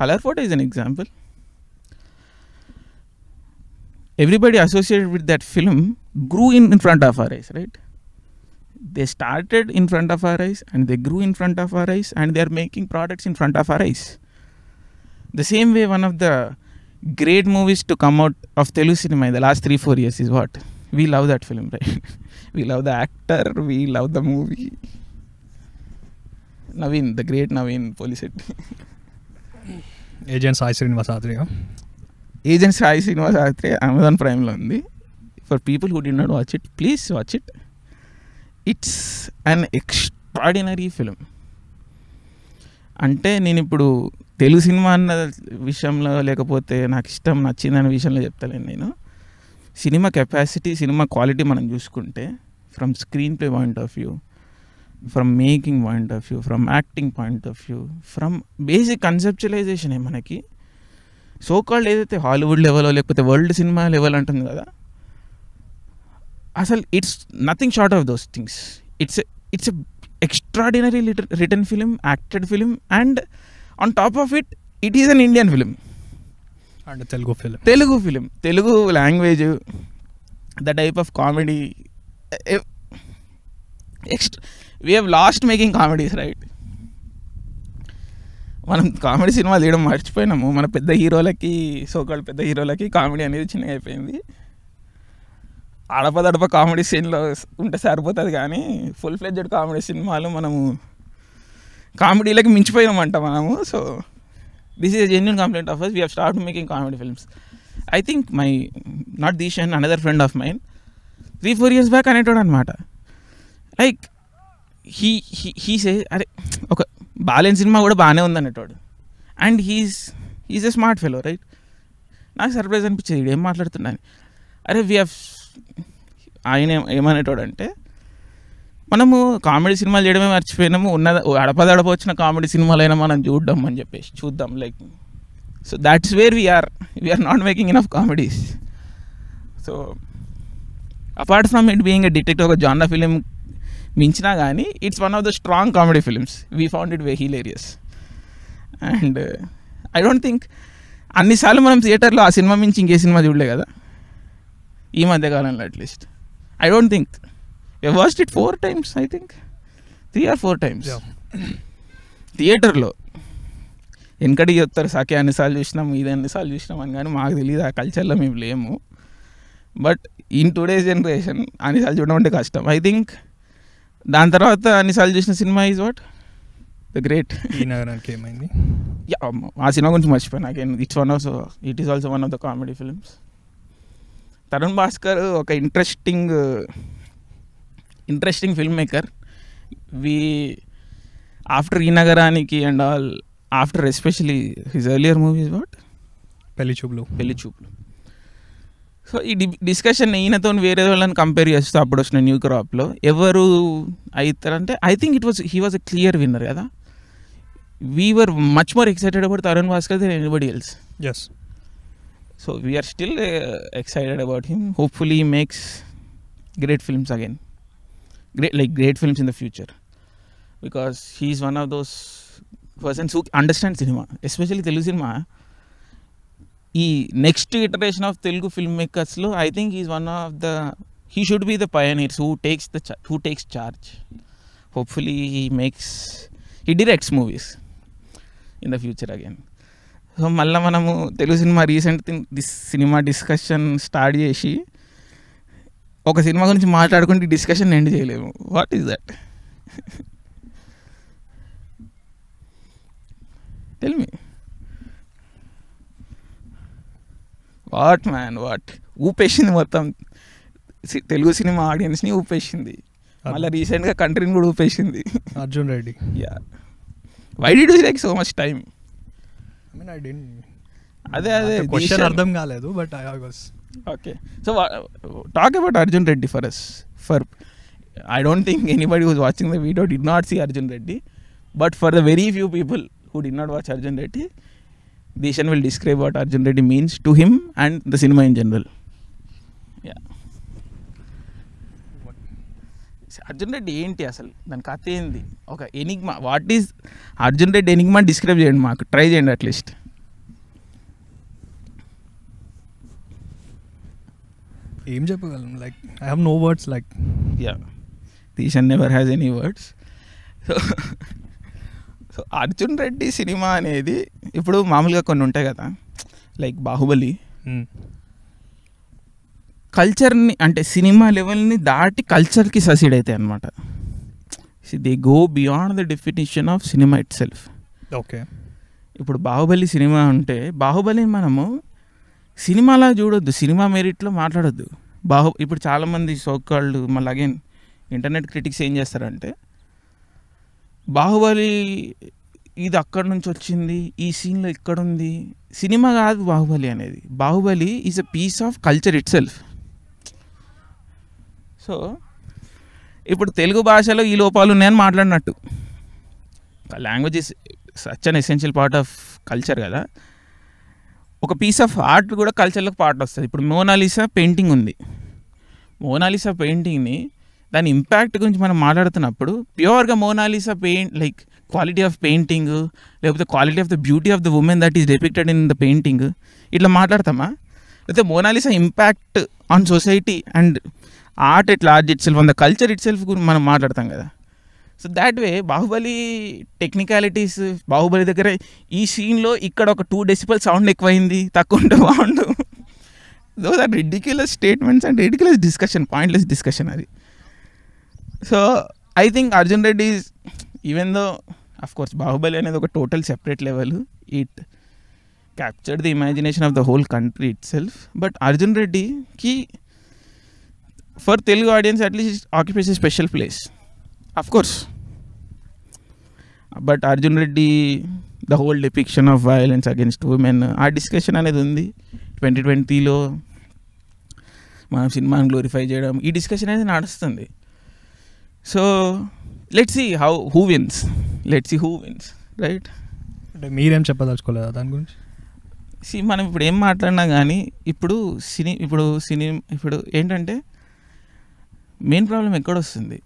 Color photo is an example. Everybody associated with that film grew in, in front of our eyes, right? They started in front of our eyes and they grew in front of our eyes and they are making products in front of our eyes the same way one of the great movies to come out of Telugu cinema in the last 3 4 years is what we love that film right (laughs) we love the actor we love the movie naveen the great naveen police (laughs) agent sai srinivasathriya agent sai srinivasathriya amazon prime lo for people who did not watch it please watch it it's an extraordinary film అంటే నేను ఇప్పుడు తెలుగు సినిమా అన్న విషయంలో లేకపోతే నాకు ఇష్టం నచ్చిందనే విషయంలో చెప్తలేను నేను సినిమా కెపాసిటీ సినిమా క్వాలిటీ మనం చూసుకుంటే from screenplay point of view from making point of view from acting point of view from basic కన్సెప్చువలైజేషనే మనకి సో కాల్డ్ ఏదైతే హాలీవుడ్ లెవెల్ లేకపోతే వరల్డ్ సినిమా లెవెల్ అంటుంది కదా అసలు it's nothing short of those things it's it's extraordinary written film acted film and on top of it it is an Indian film and Telugu film Telugu film Telugu language the type of comedy next we have lost making comedies right మనం కామెడీ సినిమా తీయడం మర్చిపోయినాము మన పెద్ద హీరోలకి సోకాళ్ళు పెద్ద హీరోలకి కామెడీ అనేది చిన్నగా అయిపోయింది అడపదడప కామెడీ సీన్లో ఉంటే సరిపోతుంది కానీ ఫుల్ ఫ్లెడ్జెడ్ కామెడీ సినిమాలు మనము కామెడీలకు మించిపోయినామంట మనము so this is genuine complaint of us we have start making comedy films I think my not Dishan another friend of mine three four years back అనేటోడు అనమాట like he he he say అరే ఒక బాలెన్ సినిమా కూడా బాగానే ఉంది అనేటోడు and he's he's a smart fellow right నాకు సర్ప్రైజ్ అనిపించేది ఏం మాట్లాడుతున్నాను అరే వీ హ్యావ్ ఆయన ఏమనేటోడు అంటే మనము కామెడీ సినిమాలు చేయడమే మర్చిపోయినాము ఉన్న అడపదడప వచ్చిన కామెడీ సినిమాలైనా మనం చూడడం అని చెప్పేసి చూద్దాం like so that's where we're we're not making in of comedies so apart from it being a detective ఒక జాన్ ఫిలిం మించినా కానీ it's one of the strong comedy films we found it hilarious and I don't think అన్నిసార్లు మనం థియేటర్లో ఆ సినిమా మించి ఇంకే సినిమా చూడలే కదా ఈ మధ్యకాలంలో at least I don't think you watched it four times I think three or four times థియేటర్లో వెనకడికి చెప్తారు సాకే అన్నిసార్లు చూసినాం ఇది అన్నిసార్లు చూసినాం అని కానీ మాకు తెలియదు ఆ కల్చర్లో మేము లేము బట్ ఇన్ టుడేస్ జనరేషన్ అన్నిసార్లు చూడడం అంటే కష్టం ఐ థింక్ దాని తర్వాత అన్నిసార్లు చూసిన cinema is what the great ఏమైంది ఆ సినిమా గురించి మర్చిపోయాను నాకేం it's one of it is also one of the comedy films Tarun Bhaskar ఒక interesting interesting film maker we after Ee Nagaraniki and all after especially his earlier movies but Pelli Choopulu పెళ్లి చూపులు సో ఈ డిస్కషన్ ఈయనతో వేరే వాళ్ళని కంపేర్ చేస్తూ అప్పుడు వచ్చిన న్యూ క్రాప్లో ఎవరు అవుతారంటే I think it was he was a clear winner కదా very much more excited about Tarun Bhaskar then anybody else yes so we're still excited about him hopefully makes great films again great like great films in the future because he's one of those persons who understand cinema especially Telugu cinema ఈ next iteration of Telugu film మేకర్స్లో I think is one of the he should be the pioneers who takes the who takes charge hopefully he makes he directs movies in the future again so మళ్ళీ మనము Telugu cinema recent this cinema discussion start చేసి ఒక సినిమా గురించి మాట్లాడుకుంటే డిస్కషన్ ఎండ్ చేయలేము వాట్ ఈస్ దట్ తెలిమి వాట్ మ్యాన్ వాట్ ఊపేసింది మొత్తం తెలుగు సినిమా ఆడియన్స్ని ఊపేసింది మళ్ళీ రీసెంట్గా కంట్రీని కూడా ఊపేసింది Arjun Reddy yeah why did do like so much time I mean I అదే అదే క్వశ్చన్ అర్థం కాలేదు but I was okay so talk about Arjun Reddy for us for I don't think anybody who's watching the video did not see Arjun Reddy but for the very few people who did not watch Arjun Reddy Dishan will describe what Arjun Reddy means to him and the cinema in general Arjun Reddy ఏంటి అసలు దాని కథ ఏంది ఒక enigma what is Arjun Reddy enigma describe చేయండి మాకు ట్రై చేయండి అట్లీస్ట్ ఏం చెప్పగలను like I have no words like yeah Dishan never has any words so so Arjun Reddy cinema అనేది ఇప్పుడు మామూలుగా కొన్ని ఉంటాయి కదా లైక్ బాహుబలి కల్చర్ని అంటే సినిమా లెవెల్ని దాటి కల్చర్కి ససీడ్ అవుతాయి అనమాట they go beyond the definition of cinema itself okay ఇప్పుడు బాహుబలి సినిమా ఉంటే బాహుబలిని మనము సినిమాలా చూడొద్దు సినిమా మెరిట్లో మాట్లాడొద్దు బాహు ఇప్పుడు చాలామంది సోకాళ్ళు మళ్ళీ అగైన్ ఇంటర్నెట్ క్రిటిక్స్ ఏం చేస్తారంటే బాహుబలి ఇది అక్కడి నుంచి వచ్చింది ఈ సీన్లో ఇక్కడుంది సినిమా కాదు బాహుబలి అనేది Baahubali is a piece of culture itself so ఇప్పుడు తెలుగు భాషలో ఈ లోపాలు ఉన్నాయని మాట్లాడినట్టు language is such an essential part of culture కదా ఒక పీస్ ఆఫ్ ఆర్ట్ కూడా కల్చర్లకు పార్ట్ వస్తుంది ఇప్పుడు మోనాలిసా పెయింటింగ్ ఉంది మోనాలిసా పెయింటింగ్ని దాని ఇంపాక్ట్ గురించి మనం మాట్లాడుతున్నప్పుడు ప్యూర్గా Mona Lisa paint like quality of painting లేకపోతే quality of the beauty of the women that is depicted in the painting ఇట్లా మాట్లాడతామా లేకపోతే Mona Lisa impact on society and art at large itself on the culture itself గురించి మనం మాట్లాడతాం కదా so that way Baahubali technicalities Baahubali దగ్గర ఈ సీన్లో ఇక్కడ ఒక టూ డెసిబల్ సౌండ్ ఎక్కువైంది తక్కువ ఉంటే బాగుండు those are ridiculous statements and ridiculous discussion pointless discussion అది so I think Arjun Reddy even though of course Baahubali అనేది ఒక total separate level it capture the imagination of the whole country itself but Arjun రెడ్డికి for Telugu audience at least occupies special place Of course but Arjun Reddy the whole depiction of violence against women ఆ డిస్కషన్ అనేది ఉంది ట్వంటీ ట్వంటీలో మనం సినిమాను గ్లోరిఫై చేయడం ఈ డిస్కషన్ అనేది నడుస్తుంది so let see how who wins let see who wins right అంటే మీరేం చెప్పదలుచుకోలేదా దాని గురించి సి మనం ఇప్పుడు ఏం మాట్లాడినా కానీ ఇప్పుడు సినీ ఇప్పుడు సినీ ఇప్పుడు ఏంటంటే మెయిన్ ప్రాబ్లం ఎక్కడ వస్తుంది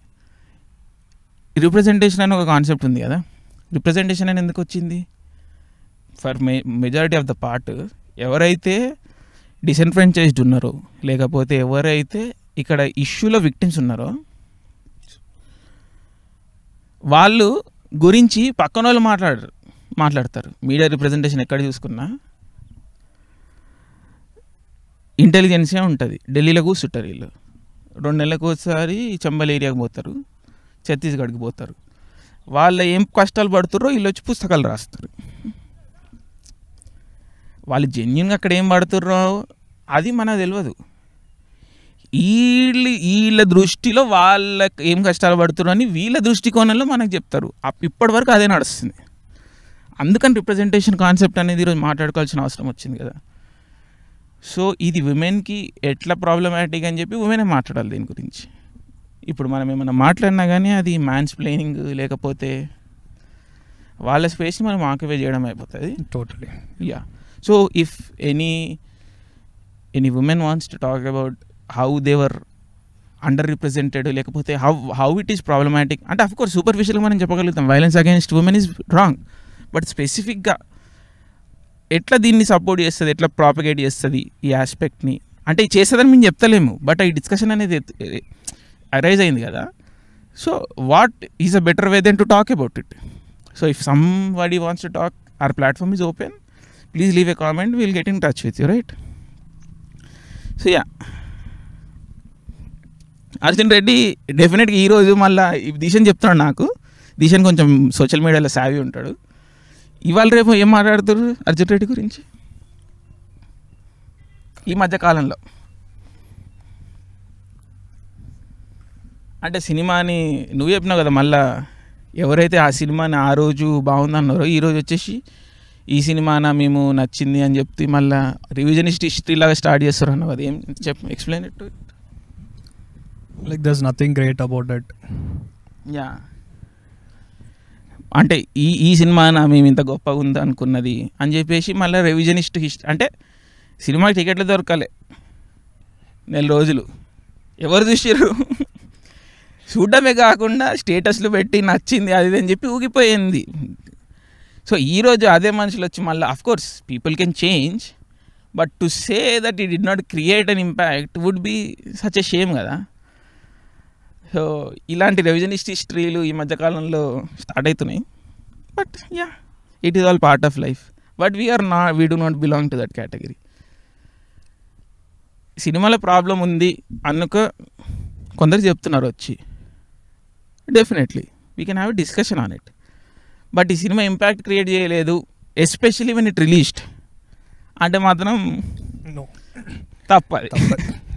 రిప్రజెంటేషన్ అని ఒక కాన్సెప్ట్ ఉంది కదా రిప్రజెంటేషన్ అని ఎందుకు వచ్చింది ఫర్ మె మెజారిటీ ఆఫ్ ద పార్ట్ ఎవరైతే డిసన్ఫ్రెంచైజ్డ్ ఉన్నారో లేకపోతే ఎవరైతే ఇక్కడ ఇష్యూలో విక్టిమ్స్ ఉన్నారో వాళ్ళు గురించి పక్కన వాళ్ళు మాట్లాడరు మాట్లాడతారు మీడియా రిప్రజెంటేషన్ ఎక్కడ చూసుకున్నా ఇంటెలిజెన్సే ఉంటుంది ఢిల్లీలో కూర్చుంటారు వీళ్ళు రెండు నెలలకు ఒకసారి చంబల్ ఏరియాకి పోతారు ఛత్తీస్గఢ్కి పోతారు వాళ్ళు ఏం కష్టాలు పడుతుర్రో వీళ్ళు వచ్చి పుస్తకాలు రాస్తారు వాళ్ళు జెన్యున్గా అక్కడ ఏం పడుతుర్రో అది మనకు తెలియదు వీళ్ళు వీళ్ళ దృష్టిలో వాళ్ళకి ఏం కష్టాలు పడుతున్నారు అని వీళ్ళ దృష్టికోణంలో మనకు చెప్తారు ఇప్పటి వరకు అదే నడుస్తుంది అందుకని రిప్రజెంటేషన్ కాన్సెప్ట్ అనేది ఈరోజు మాట్లాడుకోవాల్సిన అవసరం వచ్చింది కదా సో ఇది ఉమెన్కి ఎట్లా ప్రాబ్లమాటిక్ అని చెప్పి ఉమెనే మాట్లాడాలి దీని గురించి ఇప్పుడు మనం ఏమైనా మాట్లాడినా కానీ అది మ్యాన్స్ ప్లేనింగ్ లేకపోతే వాళ్ళ స్పేస్ని మనం ఆక్యుపై చేయడం అయిపోతుంది totally yeah so if any any women wants to talk about how they're underrepresented లేకపోతే how how it is problematic అంటే అఫ్ కోర్స్ సూపర్ఫిషియల్గా మనం చెప్పగలుగుతాం violence against women is wrong but స్పెసిఫిక్గా ఎట్లా దీన్ని సపోర్ట్ చేస్తుంది ఎట్లా ప్రాపగేట్ చేస్తుంది ఈ ఆస్పెక్ట్ని అంటే చేస్తుందని మేము చెప్తలేము బట్ ఈ డిస్కషన్ అనేది అరైజ్ అయింది కదా so what is a better way then to talk about it so if somebody wants to talk our platform is open please leave a comment will get in touch with you right so yeah Arjun Reddy డెఫినెట్గా ఈరోజు మళ్ళీ దిశని చెప్తున్నాడు నాకు దిశని కొంచెం సోషల్ మీడియాలో సావి ఉంటాడు ఇవాళ రేపు ఏం మాట్లాడుతారు అర్జున్ రెడ్డి గురించి ఈ మధ్యకాలంలో అంటే సినిమాని నువ్వు చెప్పినావు కదా మళ్ళా ఎవరైతే ఆ సినిమాని ఆ రోజు బాగుందన్నారో ఈరోజు వచ్చేసి ఈ సినిమానా మేము నచ్చింది అని చెప్తే మళ్ళీ రివిజనిస్ట్ హిస్టరీ లాగా స్టార్ట్ చేస్తారు అన్నావు అది ఏం చెప్ explain it like that's nothing great about that yeah అంటే ఈ ఈ సినిమానా మేము ఇంత గొప్పగా ఉంది అనుకున్నది అని చెప్పేసి మళ్ళీ రివిజనిస్ట్ హిస్టరీ అంటే సినిమాకి టికెట్లు దొరకాలి నెల రోజులు ఎవరు చూసారు చూడడమే కాకుండా స్టేటస్లు పెట్టి నచ్చింది అది అని చెప్పి ఊగిపోయింది సో ఈరోజు అదే మనుషులు వచ్చి మళ్ళీ of course people can change but to say that he did not create an impact would be such a shame కదా సో ఇలాంటి రెవిజనిస్ట్ హిస్టరీలు ఈ మధ్యకాలంలో స్టార్ట్ అవుతున్నాయి but yeah it is all part of life but we're నా we do not belong to that category సినిమాలో ప్రాబ్లం ఉంది అనుక కొందరు చెప్తున్నారు వచ్చి definitely we can have discussion on it but ఈ సినిమా ఇంపాక్ట్ క్రియేట్ చేయలేదు ఎస్పెషలీ వెన్ ఇట్ రిలీజ్డ్ అంటే మాత్రం తప్పది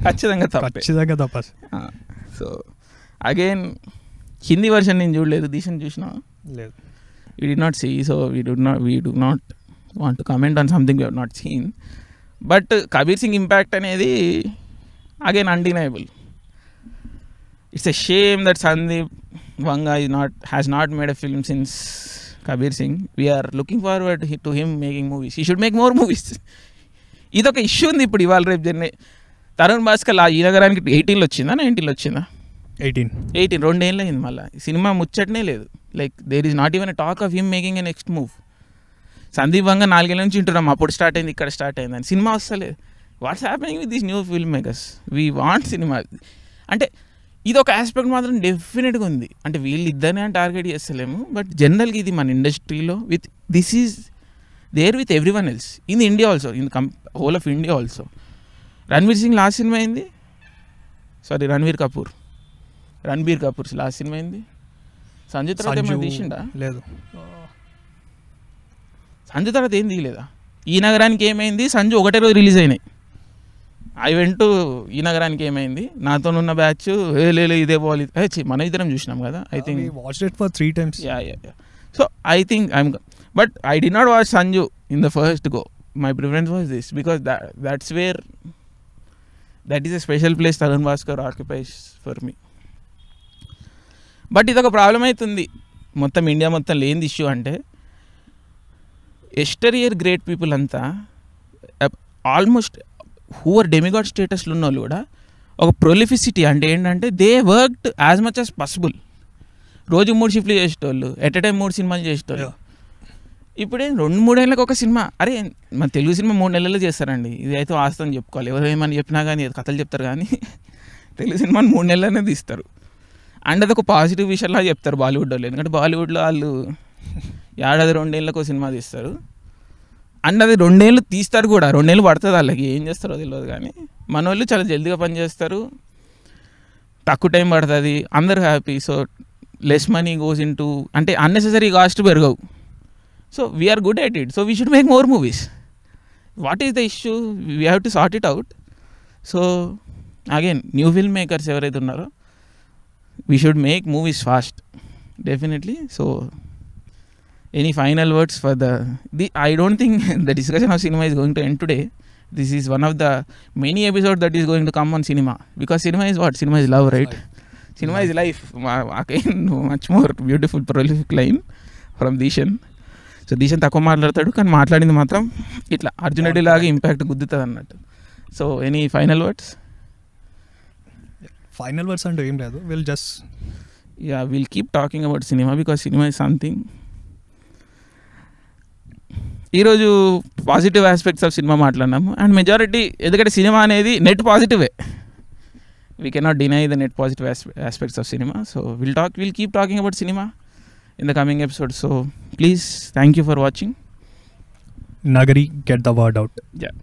ఖచ్చితంగా ఖచ్చితంగా తప్ప సో అగైన్ హిందీ వర్షన్ నేను చూడలేదు దీశని చూసిన లేదు we did not see so we do not we do not want to comment on something we not seen but Kabir Singh impact అనేది again undeniable it's a shame that Sandeep Vanga is not has not made a film since Kabir Singh we're looking forward to him making movies he should make more movies movies. (laughs) ఇదొక ఇష్యూ ఉంది ఇప్పుడు ఇవాళ రేపు జర్నీ తరుణ్ భాస్కర్ ఈ నగరానికి ఎయిటీన్లో వచ్చిందా నైన్టీన్లో వచ్చిందా ఎయిటీన్ ఎయిటీన్ రెండేళ్ళు అయింది మళ్ళీ సినిమా ముచ్చటనే లేదు like there is not even a talk of him making a next move సందీపంగా నాలుగేళ్ళ నుంచి ఉంటున్నాం అప్పుడు స్టార్ట్ అయింది ఇక్కడ స్టార్ట్ అయింది అని సినిమా వస్తలేదు what's happening with this new film makers we want cinema అంటే ఇది ఒక ఆస్పెక్ట్ మాత్రం డెఫినెట్గా ఉంది అంటే వీళ్ళిద్దరినే టార్గెట్ చేస్తలేము బట్ జనరల్గా ఇది మన ఇండస్ట్రీలో with this is there with everyone else in India also in come whole of India also Ranveer Singh last cinema అయింది sorry Ranveer Kapoor Ranbir Kapoor last cinema అయింది సంజయ్ తర్వాత ఏమైనా తీసిండా లేదు సంజయ్ తర్వాత ఏం తీయలేదా ఈ నగరానికి ఏమైంది సంజు ఒకటే రోజు రిలీజ్ అయినాయి ఐ వెంటు ఈ నగరానికి ఏమైంది నాతో ఉన్న బ్యాచ్ ఏ లేదు ఇదే పోవాలి మన ఇద్దరం చూసినాం కదా I think watch it for three times yeah yeah so I think I'm but I did not watch Sanju in the first go my preference was this because that's where that is a special place Tarun Bhaskar occupies for me but ఇదొక ప్రాబ్లం అవుతుంది మొత్తం ఇండియా మొత్తం లేని ఇష్యూ అంటే ఎస్టరియర్ గ్రేట్ పీపుల్ అంతా ఆల్మోస్ట్ హూవర్ డెమిగాడ్ స్టేటస్లో ఉన్న వాళ్ళు కూడా ఒక ప్రొలిఫిసిటీ అంటే ఏంటంటే they worked as much as possible రోజు మూడు షిఫ్ట్లు చేసేటోళ్ళు ఎట్ ఎ టైం మూడు సినిమాలు చేసేటోళ్ళు ఇప్పుడే రెండు మూడేళ్ళకి ఒక సినిమా అరే మన తెలుగు సినిమా మూడు నెలల్లో చేస్తారండి ఇది అయితే వాస్తవం చెప్పుకోవాలి ఎవరు ఏమని చెప్పినా కానీ కథలు చెప్తారు కానీ (laughs) తెలుగు సినిమాని మూడు నెలలనే తీస్తారు అండ్ అది ఒక పాజిటివ్ విషయంలా చెప్తారు బాలీవుడ్ వాళ్ళు ఎందుకంటే బాలీవుడ్లో వాళ్ళు ఏడాది (laughs) రెండేళ్ళకు సినిమా తీస్తారు అండ్ అది రెండేళ్ళు తీస్తారు కూడా రెండేళ్ళు పడుతుంది వాళ్ళకి ఏం చేస్తారో తెలియదు కానీ మన వాళ్ళు చాలా జల్దీగా పనిచేస్తారు తక్కువ టైం పడుతుంది అందరు happy so less money goes into అంటే అన్నెసెసరీ కాస్ట్ పెరగవు so we're good at it so we should make more movies what is the issue we have to sort it out so again new film makers ఎవరైతే ఉన్నారో we should make movies fast definitely so any final words for the, the I don't think the discussion of cinema is going to end today. This is one of the many episodes that is going to come on cinema because cinema is what cinema is love, right? Life. Cinema life. is life. Again, much more beautiful, prolific line from Dishan. So Dishan తక్కువ మాట్లాడతాడు కానీ మాట్లాడింది మాత్రం ఇట్లా అర్జున్ రెడ్డి లాగా ఇంపాక్ట్ గుద్దుతుంది అన్నట్టు so any final words final words అంటే ఏం లేదు will just yeah will keep talking about cinema because cinema is something ఈరోజు పాజిటివ్ ఆస్పెక్ట్స్ ఆఫ్ సినిమా మాట్లాడినాము అండ్ మెజారిటీ ఎందుకంటే సినిమా అనేది నెట్ పాజిటివే we cannot deny the net positive aspects of cinema so will talk will keep talking about cinema in the coming episode so please thank you for watching Nagari get the word out yeah